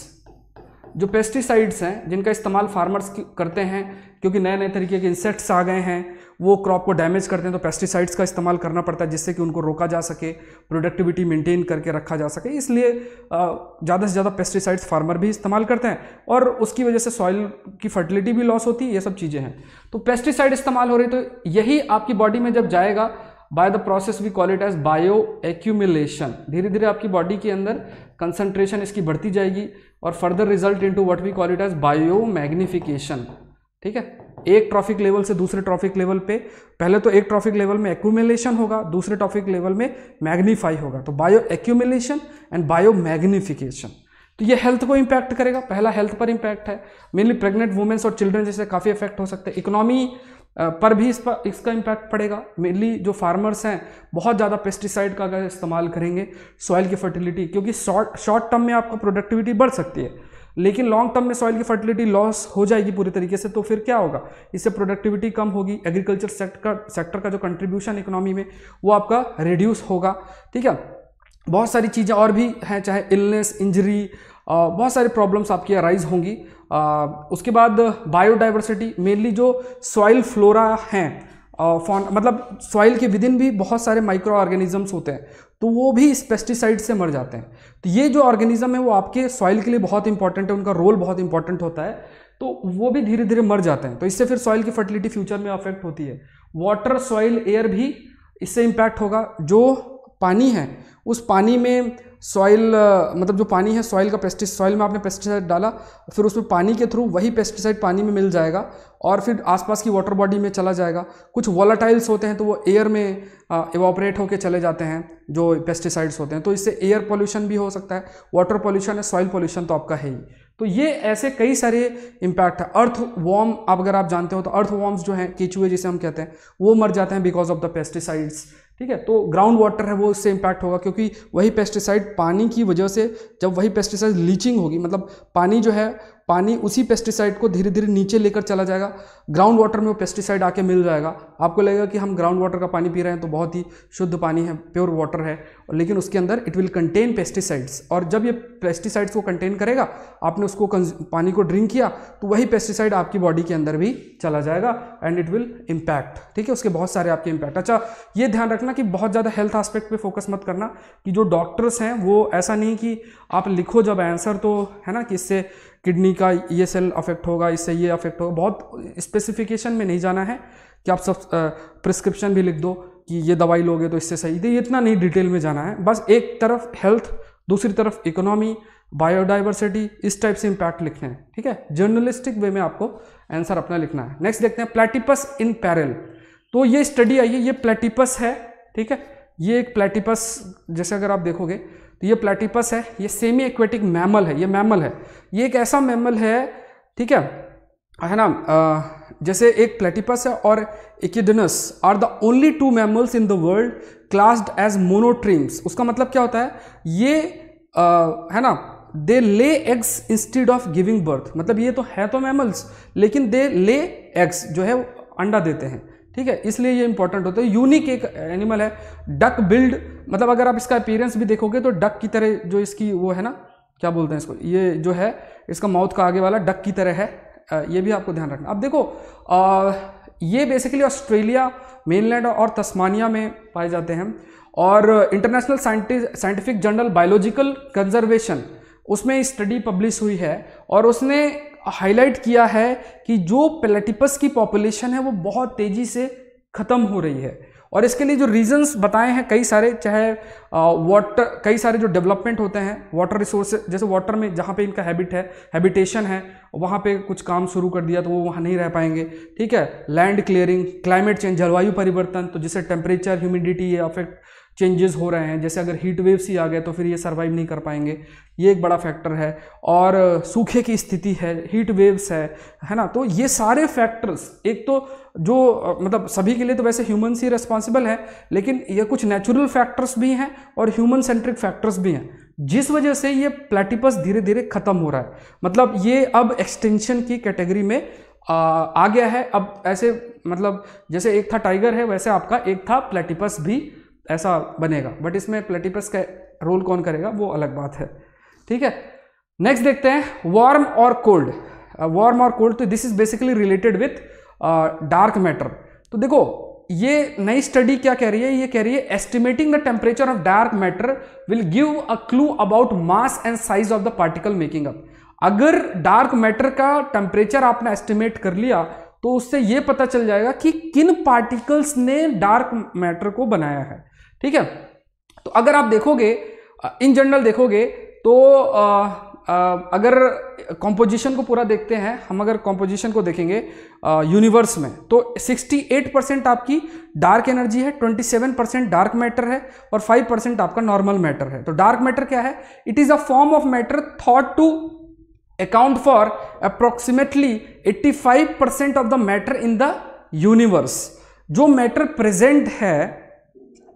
जो पेस्टिसाइड्स हैं जिनका इस्तेमाल फार्मर्स करते हैं क्योंकि नए नए तरीके के इंसेक्ट्स आ गए हैं वो क्रॉप को डैमेज करते हैं तो पेस्टिसाइड्स का इस्तेमाल करना पड़ता है जिससे कि उनको रोका जा सके प्रोडक्टिविटी मेंटेन करके रखा जा सके इसलिए ज़्यादा से ज़्यादा पेस्टिसाइड्स फार्मर भी इस्तेमाल करते हैं और उसकी वजह से सॉइल की फर्टिलिटी भी लॉस होती है ये सब चीज़ें हैं तो पेस्टिसाइड इस्तेमाल हो रही तो यही आपकी बॉडी में जब जाएगा by the process we call it as bio accumulation धीरे धीरे आपकी बॉडी के अंदर कंसंट्रेशन इसकी बढ़ती जाएगी और further result into what we call it as bio magnification ठीक है एक ट्रॉफिक लेवल से दूसरे ट्रॉफिक लेवल पे पहले तो एक ट्रॉफिक लेवल में एक्यूमिलेशन होगा दूसरे ट्रॉफिक लेवल में मैग्नीफाई होगा तो bio accumulation and bio magnification तो ये हेल्थ को इम्पैक्ट करेगा पहला हेल्थ पर इम्पैक्ट है मेनली प्रेग्नेंट वुमेन्स और चिल्ड्रन जैसे काफ़ी इफेक्ट हो सकते हैं इकोनॉमी पर भी इस पर इसका इम्पैक्ट पड़ेगा मेनली जो फार्मर्स हैं बहुत ज़्यादा पेस्टिसाइड का अगर इस्तेमाल करेंगे सॉइल की फर्टिलिटी क्योंकि शॉर्ट शॉर्ट टर्म में आपका प्रोडक्टिविटी बढ़ सकती है लेकिन लॉन्ग टर्म में सॉइल की फर्टिलिटी लॉस हो जाएगी पूरी तरीके से तो फिर क्या होगा इससे प्रोडक्टिविटी कम होगी एग्रीकल्चर सेक्टर का सेक्टर का जो कंट्रीब्यूशन इकोनॉमी में वो आपका रिड्यूस होगा ठीक है बहुत सारी चीज़ें और भी हैं चाहे इलनेस इंजरी बहुत सारी प्रॉब्लम्स आपकी अराइज होंगी उसके बाद बायोडाइवर्सिटी मेनली जो सॉइल फ्लोरा हैं फॉन मतलब सॉइल के विदिन भी बहुत सारे माइक्रो ऑर्गेनिजम्स होते हैं तो वो भी इस पेस्टिसाइड से मर जाते हैं तो ये जो ऑर्गेनिज्म है वो आपके सॉइल के लिए बहुत इंपॉर्टेंट है उनका रोल बहुत इंपॉर्टेंट होता है तो वो भी धीरे धीरे मर जाते हैं तो इससे फिर सॉइल की फर्टिलिटी फ्यूचर में अफेक्ट होती है वाटर सॉइल एयर भी इससे इम्पैक्ट होगा जो पानी है उस पानी में सॉइल uh, मतलब जो पानी है सॉइल का पेस्टिस सॉइल में आपने पेस्टिसाइड डाला फिर उसमें पानी के थ्रू वही पेस्टिसाइड पानी में मिल जाएगा और फिर आसपास की वाटर बॉडी में चला जाएगा कुछ वॉलाटाइल्स होते हैं तो वो एयर में एवॉपरेट uh, होकर चले जाते हैं जो पेस्टिसाइड्स होते हैं तो इससे एयर पॉल्यूशन भी हो सकता है वाटर पॉल्यूशन है सॉइल पॉल्यूशन तो आपका है ही तो ये ऐसे कई सारे इम्पैक्ट है अर्थ वॉर्म आप अगर आप जानते हो तो अर्थ वॉर्म्स जो हैं कीचुए जिसे हम कहते हैं वो मर जाते हैं बिकॉज ऑफ द पेस्टिसाइड्स ठीक है तो ग्राउंड वाटर है वो इससे इम्पैक्ट होगा क्योंकि वही पेस्टिसाइड पानी की वजह से जब वही पेस्टिसाइड लीचिंग होगी मतलब पानी जो है पानी उसी पेस्टिसाइड को धीरे धीरे नीचे लेकर चला जाएगा ग्राउंड वाटर में वो पेस्टिसाइड आके मिल जाएगा आपको लगेगा कि हम ग्राउंड वाटर का पानी पी रहे हैं तो बहुत ही शुद्ध पानी है प्योर वाटर है लेकिन उसके अंदर इट विल कंटेन पेस्टिसाइड्स और जब ये पेस्टिसाइड्स को कंटेन करेगा आपने उसको पानी को ड्रिंक किया तो वही पेस्टिसाइड आपकी बॉडी के अंदर भी चला जाएगा एंड इट विल इम्पैक्ट ठीक है उसके बहुत सारे आपके इम्पैक्ट अच्छा ये ध्यान रखना कि बहुत ज़्यादा हेल्थ आस्पेक्ट पर फोकस मत करना कि जो डॉक्टर्स हैं वो ऐसा नहीं कि आप लिखो जब आंसर तो है ना कि इससे किडनी का ये सेल अफेक्ट होगा इससे ये अफेक्ट होगा बहुत स्पेसिफिकेशन में नहीं जाना है कि आप सब प्रिस्क्रिप्शन भी लिख दो कि ये दवाई लोगे तो इससे सही ये इतना नहीं डिटेल में जाना है बस एक तरफ हेल्थ दूसरी तरफ इकोनॉमी बायोडाइवर्सिटी इस टाइप से इम्पैक्ट लिखने हैं ठीक है जर्नलिस्टिक वे में आपको आंसर अपना लिखना है नेक्स्ट देखते हैं प्लेटिपस इन पैरल तो ये स्टडी आई है ये प्लेटिपस है ठीक है ये एक प्लेटिपस जैसे अगर आप देखोगे तो ये प्लेटिपस है ये सेमी एक्वेटिक मैमल है ये मैमल है ये एक ऐसा मैमल है ठीक है है ना जैसे एक प्लेटिपस है और echidnas are the only two mammals in the world classed as monotremes उसका मतलब क्या होता है ये आ, है ना they lay eggs instead of giving birth मतलब ये तो है तो मैमल्स लेकिन दे ले एग्स जो है अंडा देते हैं ठीक है इसलिए ये इंपॉर्टेंट होता है यूनिक एक एनिमल है डक बिल्ड मतलब अगर आप इसका अपीयरेंस भी देखोगे तो डक की तरह जो इसकी वो है ना क्या बोलते हैं इसको ये जो है इसका माउथ का आगे वाला डक की तरह है ये भी आपको ध्यान रखना अब देखो आ, ये बेसिकली ऑस्ट्रेलिया मेनलैंड और तस्मानिया में पाए जाते हैं और international scientific journal biological conservation उसमें स्टडी पब्लिश हुई है और उसने हाईलाइट किया है कि जो प्लेटिपस की पॉपुलेशन है वो बहुत तेज़ी से ख़त्म हो रही है और इसके लिए जो रीजंस बताए हैं कई सारे चाहे वाटर कई सारे जो डेवलपमेंट होते हैं वाटर रिसोर्स जैसे वाटर में जहाँ पे इनका हैबिट है हैबिटेशन है वहाँ पे कुछ काम शुरू कर दिया तो वो वहाँ नहीं रह पाएंगे ठीक है लैंड क्लियरिंग क्लाइमेट चेंज जलवायु परिवर्तन तो जिससे टेम्परेचर ह्यूमिडिटी ये अफेक्ट चेंजेस हो रहे हैं जैसे अगर हीट वेव्स ही आ गए तो फिर ये सर्वाइव नहीं कर पाएंगे ये एक बड़ा फैक्टर है और सूखे की स्थिति है हीट वेव्स है है ना तो ये सारे फैक्टर्स एक तो जो मतलब सभी के लिए तो वैसे ह्यूमन ही रेस्पॉन्सिबल है लेकिन ये कुछ नेचुरल फैक्टर्स भी हैं और ह्यूमन सेंट्रिक फैक्टर्स भी हैं जिस वजह से ये प्लेटिपस धीरे धीरे खत्म हो रहा है मतलब ये अब एक्सटेंशन की कैटेगरी में आ, आ गया है अब ऐसे मतलब जैसे एक था टाइगर है वैसे आपका एक था प्लेटिपस भी ऐसा बनेगा बट इसमें प्लेटिपस का रोल कौन करेगा वो अलग बात है ठीक है नेक्स्ट देखते हैं वार्म और कोल्ड वार्म और कोल्ड तो this is basically related with dark matter तो देखो ये नई स्टडी क्या कह रही है ये कह रही है estimating the temperature of dark matter will give a clue about mass and size of the particle making up अगर डार्क मैटर का टेम्परेचर आपने एस्टिमेट कर लिया तो उससे ये पता चल जाएगा कि किन पार्टिकल्स ने डार्क मैटर को बनाया है ठीक है तो अगर आप देखोगे इन जनरल देखोगे तो आ, आ, अगर कॉम्पोजिशन को पूरा देखते हैं हम अगर कॉम्पोजिशन को देखेंगे यूनिवर्स में तो 68 परसेंट आपकी डार्क एनर्जी है 27 परसेंट डार्क मैटर है और 5 परसेंट आपका नॉर्मल मैटर है तो डार्क मैटर क्या है it is a form of matter thought to account for approximately 85 percent of the matter in the universe जो मैटर प्रेजेंट है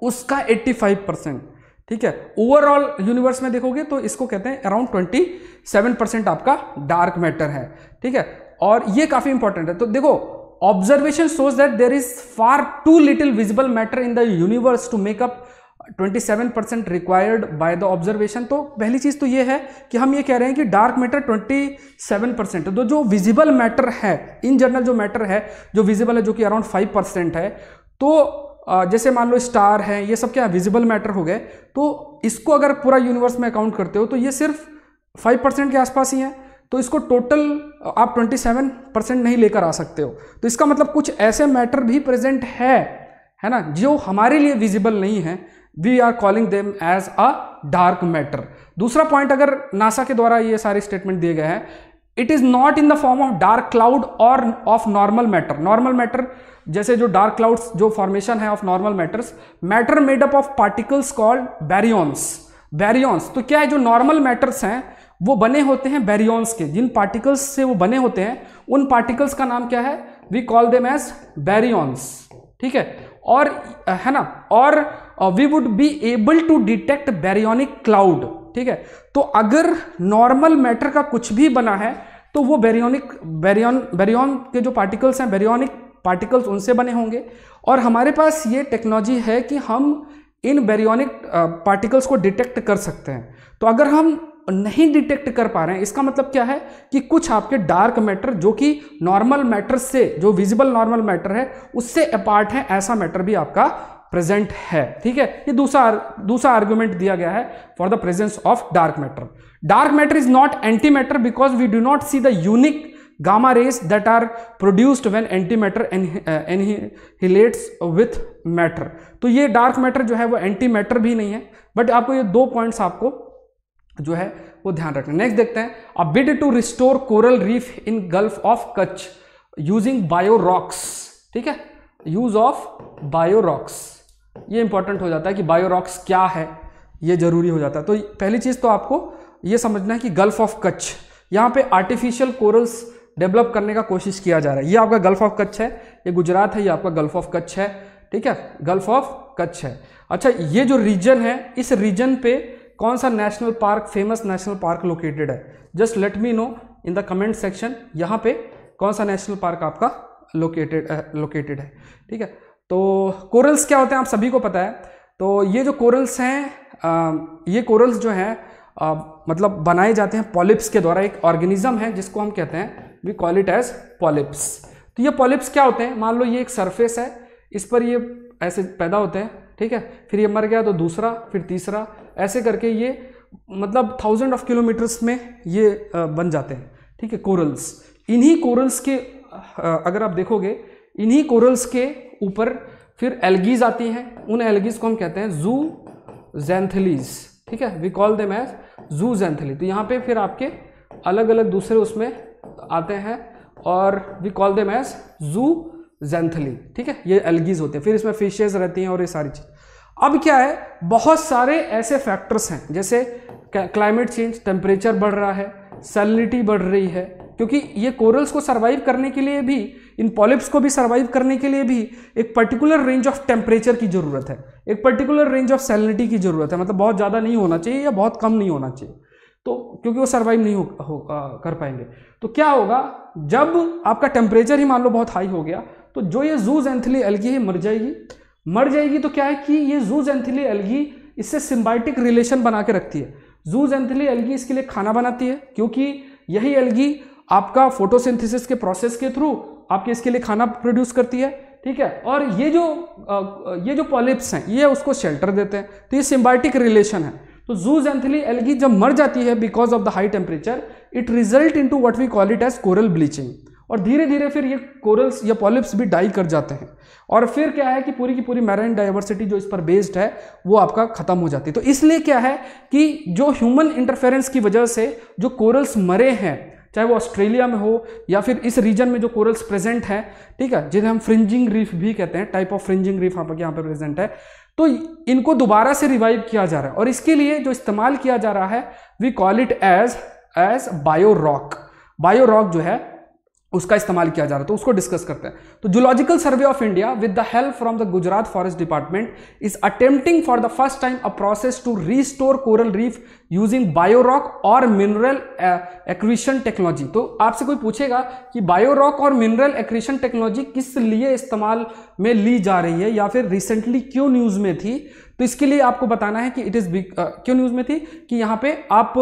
उसका 85 परसेंट ठीक है ओवरऑल यूनिवर्स में देखोगे तो इसको कहते हैं अराउंड 27 परसेंट आपका डार्क मैटर है ठीक है और ये काफी इंपॉर्टेंट है तो देखो observation shows that there is far too little visible matter in the universe to make up 27 percent required by the observation तो पहली चीज तो ये है कि हम ये कह रहे हैं कि डार्क मैटर 27 परसेंट तो जो विजिबल मैटर है इन जनरल जो मैटर है जो विजिबल है जो कि अराउंड 5 परसेंट है तो जैसे मान लो स्टार हैं ये सब क्या विजिबल मैटर हो गए तो इसको अगर पूरा यूनिवर्स में अकाउंट करते हो तो ये सिर्फ फाइव परसेंट के आसपास ही हैं तो इसको टोटल आप ट्वेंटी सेवन परसेंट नहीं लेकर आ सकते हो तो इसका मतलब कुछ ऐसे मैटर भी प्रेजेंट है है ना जो हमारे लिए विजिबल नहीं है we are calling them as a dark matter दूसरा पॉइंट अगर नासा के द्वारा ये सारे स्टेटमेंट दिए गए हैं it is not in the form of dark cloud और of normal matter normal matter जैसे जो डार्क क्लाउड्स जो फॉर्मेशन है of normal matters matter made up of particles called baryons baryons तो क्या है जो नॉर्मल मैटर्स हैं वो बने होते हैं बैरियॉन्स के जिन पार्टिकल्स से वो बने होते हैं उन पार्टिकल्स का नाम क्या है we call them as baryons ठीक है और है ना और we would be able to detect baryonic cloud ठीक है तो अगर नॉर्मल मैटर का कुछ भी बना है तो वो बैरियोनिक बैरियन बैरियन के जो पार्टिकल्स हैं बैरियोनिक पार्टिकल्स उनसे बने होंगे और हमारे पास ये टेक्नोलॉजी है कि हम इन बेरियोनिक पार्टिकल्स को डिटेक्ट कर सकते हैं तो अगर हम नहीं डिटेक्ट कर पा रहे हैं इसका मतलब क्या है कि कुछ आपके डार्क मैटर जो कि नॉर्मल मैटर से जो विजिबल नॉर्मल मैटर है उससे अपार्ट है ऐसा मैटर भी आपका प्रेजेंट है ठीक है ये दूसरा दूसरा आर्ग्यूमेंट दिया गया है for the presence of dark matter dark matter is not anti matter because we do not see the unique gamma rays that are produced when anti matter annihilates with matter तो ये dark matter जो है वो matter भी नहीं है but आपको ये दो पॉइंट्स आपको जो है वो ध्यान रखना नेक्स्ट देखते हैं a bid to restore coral reef in Gulf of Kutch using bio rocks ठीक है यूज ऑफ बायो रॉक्स ये इंपॉर्टेंट हो जाता है कि बायो रॉक्स क्या है ये जरूरी हो जाता है तो पहली चीज तो आपको ये समझना है कि गल्फ ऑफ कच्छ यहाँ पे आर्टिफिशियल कोरल्स डेवलप करने का कोशिश किया जा रहा है ये आपका गल्फ ऑफ कच्छ है ये गुजरात है ये आपका गल्फ ऑफ कच्छ है ठीक है गल्फ ऑफ कच्छ है अच्छा ये जो रीजन है इस रीजन पे कौन सा national park famous national park located है just let me know in the comment section यहाँ पे कौन सा नेशनल पार्क आपका लोकेटेड लोकेटेड है ठीक है तो कोरल्स क्या होते हैं आप सभी को पता है तो ये जो कोरल्स हैं ये कोरल्स जो हैं मतलब बनाए जाते हैं पॉलिप्स के द्वारा एक ऑर्गेनिज्म है जिसको हम कहते हैं we call it as polyps तो ये पॉलिप्स क्या होते हैं मान लो ये एक सरफेस है इस पर ये ऐसे पैदा होते हैं ठीक है फिर ये मर गया तो दूसरा फिर तीसरा ऐसे करके ये मतलब थाउजेंड ऑफ किलोमीटर्स में ये बन जाते हैं ठीक है कोरल्स इन्हीं कोरल्स के अगर आप देखोगे इन्हीं कोरल्स के ऊपर फिर एल्गीज आती हैं उन एल्गीज को हम कहते हैं जू जेंथलीज ठीक है वी कॉल देम एज जू जेंथली तो यहाँ पे फिर आपके अलग अलग दूसरे उसमें आते हैं और वी कॉल दे मैस जू जेंथली ठीक है ये एलगीज होते हैं फिर इसमें फिशेज रहती हैं और ये सारी चीज़ अब क्या है बहुत सारे ऐसे फैक्टर्स हैं जैसे क्लाइमेट चेंज टेम्परेचर बढ़ रहा है सैलिनिटी बढ़ रही है क्योंकि ये कोरल्स को सर्वाइव करने के लिए भी इन पॉलिप्स को भी सर्वाइव करने के लिए भी एक पर्टिकुलर रेंज ऑफ टेम्परेचर की ज़रूरत है एक पर्टिकुलर रेंज ऑफ सैलिनिटी की ज़रूरत है मतलब बहुत ज़्यादा नहीं होना चाहिए या बहुत कम नहीं होना चाहिए तो क्योंकि वो सर्वाइव नहीं हो, हो आ, कर पाएंगे तो क्या होगा जब आपका टेम्परेचर ही मान लो बहुत हाई हो गया तो जो ये जूज जेंथली एल्गी है मर जाएगी मर जाएगी तो क्या है कि ये जूज जेंथली एल्गी इससे सिम्बाइटिक रिलेशन बना के रखती है जूज जेंथली एल्गी इसके लिए खाना बनाती है क्योंकि यही एलगी आपका फोटोसिंथेसिस के प्रोसेस के थ्रू आपके इसके लिए खाना प्रोड्यूस करती है ठीक है और ये जो ये जो पॉलिप्स हैं ये उसको शेल्टर देते हैं तो ये सिम्बाइटिक रिलेशन है तो जूज एंथली एल्गी जब मर जाती है because of the high temperature it result into what we call it as coral bleaching और धीरे धीरे फिर ये कोरल्स या पॉलिप्स भी डाई कर जाते हैं और फिर क्या है कि पूरी की पूरी मैराइन डाइवर्सिटी जो इस पर बेस्ड है वो आपका खत्म हो जाती है तो इसलिए क्या है कि जो ह्यूमन इंटरफेरेंस की वजह से जो कोरल्स मरे हैं चाहे वो ऑस्ट्रेलिया में हो या फिर इस रीजन में जो कोरल्स प्रेजेंट हैं ठीक है जिन्हें हम फ्रिंजिंग रीफ भी कहते हैं टाइप ऑफ फ्रिंजिंग रीफ आपके यहाँ पर प्रेजेंट है तो इनको दोबारा से रिवाइव किया जा रहा है और इसके लिए जो इस्तेमाल किया जा रहा है we call it as as bio rock bio rock जो है उसका इस्तेमाल किया जा रहा है तो उसको डिस्कस करते हैं तो zoological survey of India with the help from the Gujarat forest department is attempting for the first time a process to restore coral reef using biorock और मिनरल एक्रीशन टेक्नोलॉजी तो आपसे कोई पूछेगा कि बायो रॉक और मिनरल एक्रीशन टेक्नोलॉजी किस लिए इस्तेमाल में ली जा रही है या फिर रिसेंटली क्यों न्यूज में थी तो इसके लिए आपको बताना है कि इट इज़ बिग क्यों न्यूज़ में थी कि यहाँ पे आप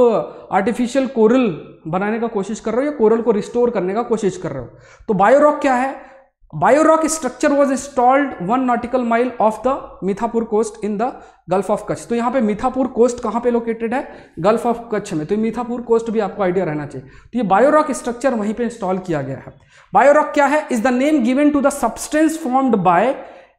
आर्टिफिशियल uh, कोरल बनाने का कोशिश कर रहे हो या कोरल को रिस्टोर करने का कोशिश कर रहे हो तो बायोरॉक क्या है biorock structure was installed one nautical mile off the Mithapur coast in the Gulf of Kutch तो यहाँ पे मिथापुर कोस्ट कहाँ पे लोकेटेड है गल्फ ऑफ कच्छ में तो मिथापुर कोस्ट भी आपको आइडिया रहना चाहिए तो ये बायोरॉक स्ट्रक्चर वहीं पे इंस्टॉल किया गया है बायोरॉक क्या है is the name given to the substance formed by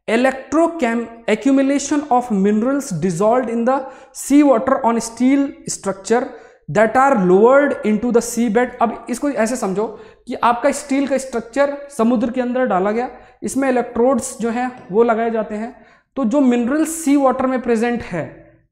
electrochem accumulation of minerals dissolved in the sea water on steel structure that are lowered into the sea bed अब इसको ऐसे समझो कि आपका स्टील का स्ट्रक्चर समुद्र के अंदर डाला गया इसमें इलेक्ट्रोड्स जो हैं वो लगाए जाते हैं तो जो मिनरल्स सी वाटर में प्रेजेंट है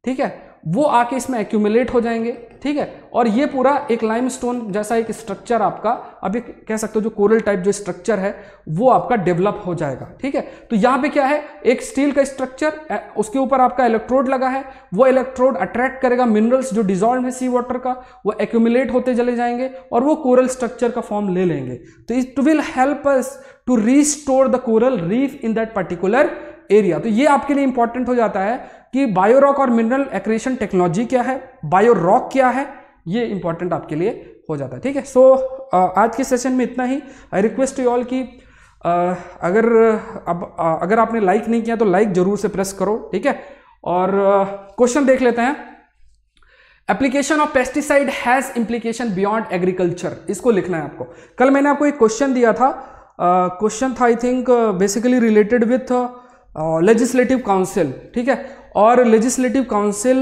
ठीक है वो आके इसमें एक्यूमुलेट हो जाएंगे ठीक है और ये पूरा एक लाइमस्टोन जैसा एक स्ट्रक्चर आपका अभी कह सकते हो जो कोरल टाइप जो स्ट्रक्चर है वो आपका डेवलप हो जाएगा ठीक है तो यहां पे क्या है एक स्टील का स्ट्रक्चर उसके ऊपर आपका इलेक्ट्रोड लगा है वो इलेक्ट्रोड अट्रैक्ट करेगा मिनरल्स जो डिजॉल्व है सी वाटर का वो एक्यूमुलेट होते चले जाएंगे और वो कोरल स्ट्रक्चर का फॉर्म ले लेंगे तो it will help us to restore the coral reef in that particular area तो ये आपके लिए इंपॉर्टेंट हो जाता है कि बायोरॉक और मिनरल एक्रेशन टेक्नोलॉजी क्या है बायोरॉक क्या है ये इंपॉर्टेंट आपके लिए हो जाता है ठीक है सो आज के सेशन में इतना ही आई रिक्वेस्ट यू ऑल कि अगर अब अगर आपने लाइक नहीं किया तो लाइक जरूर से प्रेस करो ठीक है और क्वेश्चन देख लेते हैं application of pesticide has implication beyond agriculture इसको लिखना है आपको कल मैंने आपको एक क्वेश्चन दिया था क्वेश्चन uh, था I think basically related with legislative council ठीक है और लेजिस्लेटिव काउंसिल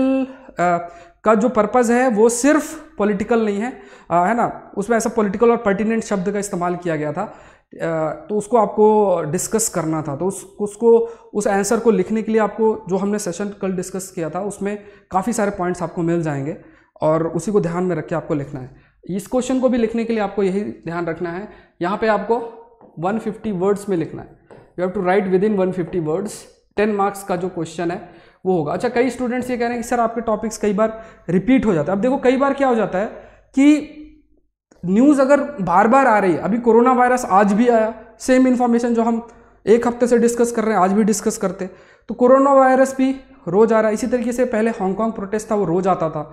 का जो पर्पज़ है वो सिर्फ पॉलिटिकल नहीं है आ, है ना उसमें ऐसा पॉलिटिकल और पर्टिनेंट शब्द का इस्तेमाल किया गया था तो उसको आपको डिस्कस करना था तो उस उसको उस आंसर को लिखने के लिए आपको जो हमने सेशन कल डिस्कस किया था उसमें काफ़ी सारे पॉइंट्स आपको मिल जाएंगे और उसी को ध्यान में रख के आपको लिखना है इस क्वेश्चन को भी लिखने के लिए आपको यही ध्यान रखना है यहाँ पर आपको वन वर्ड्स में लिखना है you have to write within one fifty words ten marks का जो क्वेश्चन है वो होगा अच्छा कई स्टूडेंट्स ये कह रहे हैं कि सर आपके टॉपिक्स कई बार रिपीट हो जाते हैं अब देखो कई बार क्या हो जाता है कि न्यूज़ अगर बार बार आ रही है अभी कोरोना वायरस आज भी आया सेम इन्फॉर्मेशन जो हम एक हफ्ते से डिस्कस कर रहे हैं आज भी डिस्कस करते तो कोरोना वायरस भी रोज़ आ रहा है इसी तरीके से पहले हांगकांग प्रोटेस्ट था वो रोज़ आता था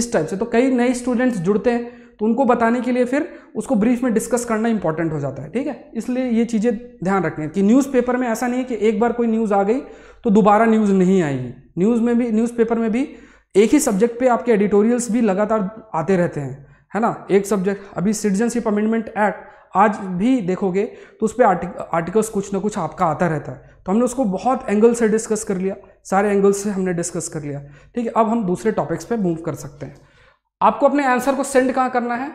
इस टाइप से तो कई नए स्टूडेंट्स जुड़ते हैं तो उनको बताने के लिए फिर उसको ब्रीफ में डिस्कस करना इंपॉर्टेंट हो जाता है ठीक है इसलिए ये चीज़ें ध्यान रखनी है कि न्यूज़पेपर में ऐसा नहीं है कि एक बार कोई न्यूज़ आ गई तो दोबारा न्यूज़ नहीं आएगी न्यूज़ में भी न्यूज़पेपर में भी एक ही सब्जेक्ट पे आपके एडिटोरियल्स भी लगातार आते रहते हैं है ना एक सब्जेक्ट अभी सिटीजनशिप अमेंडमेंट एक्ट आज भी देखोगे तो उस पर आर्टिक, आर्टिकल्स कुछ ना कुछ आपका आता रहता है तो हमने उसको बहुत एंगल से डिस्कस कर लिया सारे एंगल्स से हमने डिस्कस कर लिया ठीक है अब हम दूसरे टॉपिक्स पे मूव कर सकते हैं आपको अपने आंसर को सेंड कहाँ करना है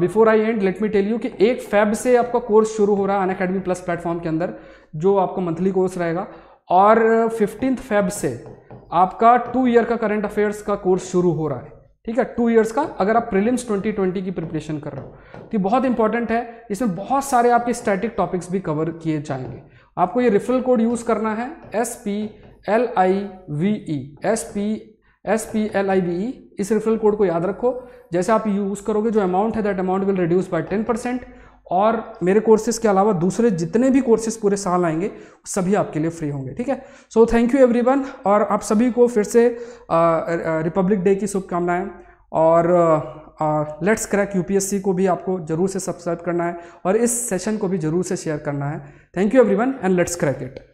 before I end let me tell you कि एक फैब से आपका कोर्स शुरू हो रहा है अन अकेडमी प्लस प्लेटफॉर्म के अंदर जो आपका मंथली कोर्स रहेगा और फिफ्टींथ फैब से आपका टू ईयर का करंट अफेयर्स का कोर्स शुरू हो रहा है ठीक है टू ईयर्स का अगर आप प्रीलिम्स 2020 की प्रिपरेशन कर रहे हो तो ये बहुत इंपॉर्टेंट है इसमें बहुत सारे आपके स्टैटिक टॉपिक्स भी कवर किए जाएंगे आपको ये रेफरल कोड यूज़ करना है S P L I V E S P S P L I B E इस रेफरल कोड को याद रखो जैसे आप यूज़ करोगे जो अमाउंट है that amount will reduce by ten percent और मेरे कोर्सेज के अलावा दूसरे जितने भी कोर्सेज पूरे साल आएंगे सभी आपके लिए फ्री होंगे ठीक है सो थैंक यू वन और आप सभी को फिर से रिपब्लिक डे की शुभकामनाएं और लेट्स क्रैक यूपीएससी को भी आपको जरूर से सब्सक्राइब करना है और इस सेशन को भी जरूर से शेयर करना है thank you one and let's crack it